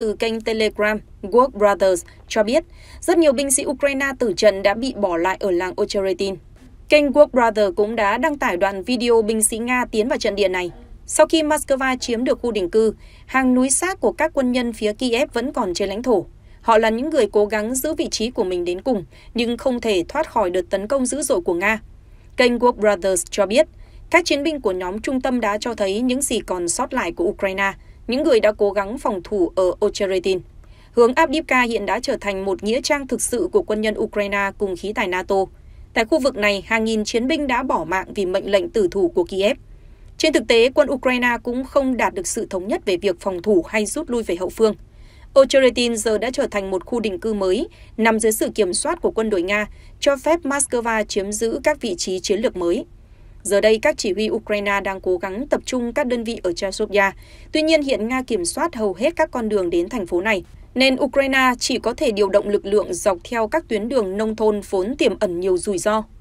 từ kênh Telegram World Brothers cho biết rất nhiều binh sĩ Ukraine tử trận đã bị bỏ lại ở làng Ocheretin. Kênh World Brothers cũng đã đăng tải đoạn video binh sĩ Nga tiến vào trận địa này. Sau khi Moscow chiếm được khu định cư, hàng núi xác của các quân nhân phía Kiev vẫn còn trên lãnh thổ. Họ là những người cố gắng giữ vị trí của mình đến cùng, nhưng không thể thoát khỏi đợt tấn công dữ dội của Nga. Kênh World Brothers cho biết, các chiến binh của nhóm trung tâm đã cho thấy những gì còn sót lại của Ukraine – những người đã cố gắng phòng thủ ở Ocheretin. Hướng Abdivka hiện đã trở thành một nghĩa trang thực sự của quân nhân Ukraine cùng khí tài NATO. Tại khu vực này, hàng nghìn chiến binh đã bỏ mạng vì mệnh lệnh tử thủ của Kiev. Trên thực tế, quân Ukraine cũng không đạt được sự thống nhất về việc phòng thủ hay rút lui về hậu phương. Ocheretin giờ đã trở thành một khu định cư mới, nằm dưới sự kiểm soát của quân đội Nga, cho phép Moscow chiếm giữ các vị trí chiến lược mới. Giờ đây, các chỉ huy Ukraine đang cố gắng tập trung các đơn vị ở Chasovia. Tuy nhiên, hiện Nga kiểm soát hầu hết các con đường đến thành phố này, nên Ukraine chỉ có thể điều động lực lượng dọc theo các tuyến đường nông thôn vốn tiềm ẩn nhiều rủi ro